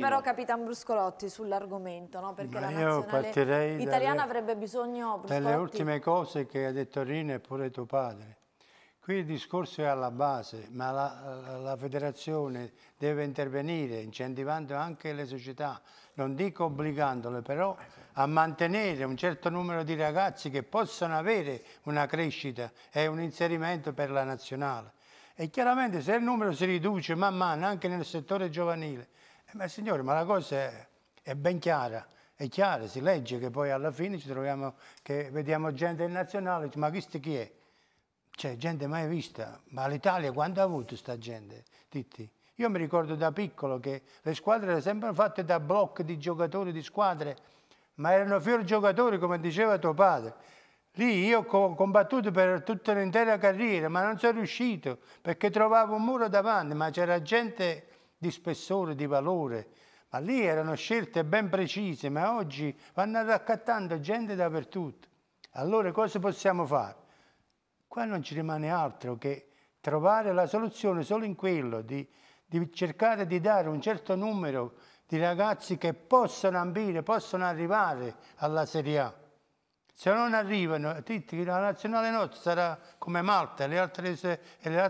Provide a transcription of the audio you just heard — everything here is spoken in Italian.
però Capitan Bruscolotti sull'argomento, no? perché Ma la nazionale italiana dalle, avrebbe bisogno... Bruscolotti... ultime cose che ha detto Rino e pure tuo padre. Qui il discorso è alla base, ma la, la, federazione deve intervenire incentivando anche le società, non dico obbligandole però a mantenere un certo numero di ragazzi che possano avere una crescita e un inserimento per la nazionale. E chiaramente se il numero si riduce man mano anche nel settore giovanile, eh, ma signore, ma la cosa è, è ben chiara è chiara, si legge che poi alla fine ci troviamo, che vediamo gente in nazionale, ma questo chi è? Cioè, gente mai vista, ma l'Italia quando ha avuto sta gente? Titti. Io mi ricordo da piccolo che le squadre erano sempre fatte da blocchi di giocatori, di squadre, ma erano fior giocatori, come diceva tuo padre. Lì io ho combattuto per tutta l'intera carriera, ma non sono riuscito, perché trovavo un muro davanti, ma c'era gente di spessore, di valore, ma lì erano scelte ben precise, ma oggi vanno raccattando gente dappertutto. Allora cosa possiamo fare? Qua non ci rimane altro che trovare la soluzione solo in quello, di, di cercare di dare un certo numero di ragazzi che possono ambire, possono arrivare alla Serie A. Se non arrivano, la nazionale nostra sarà come Malta le altre, e le altre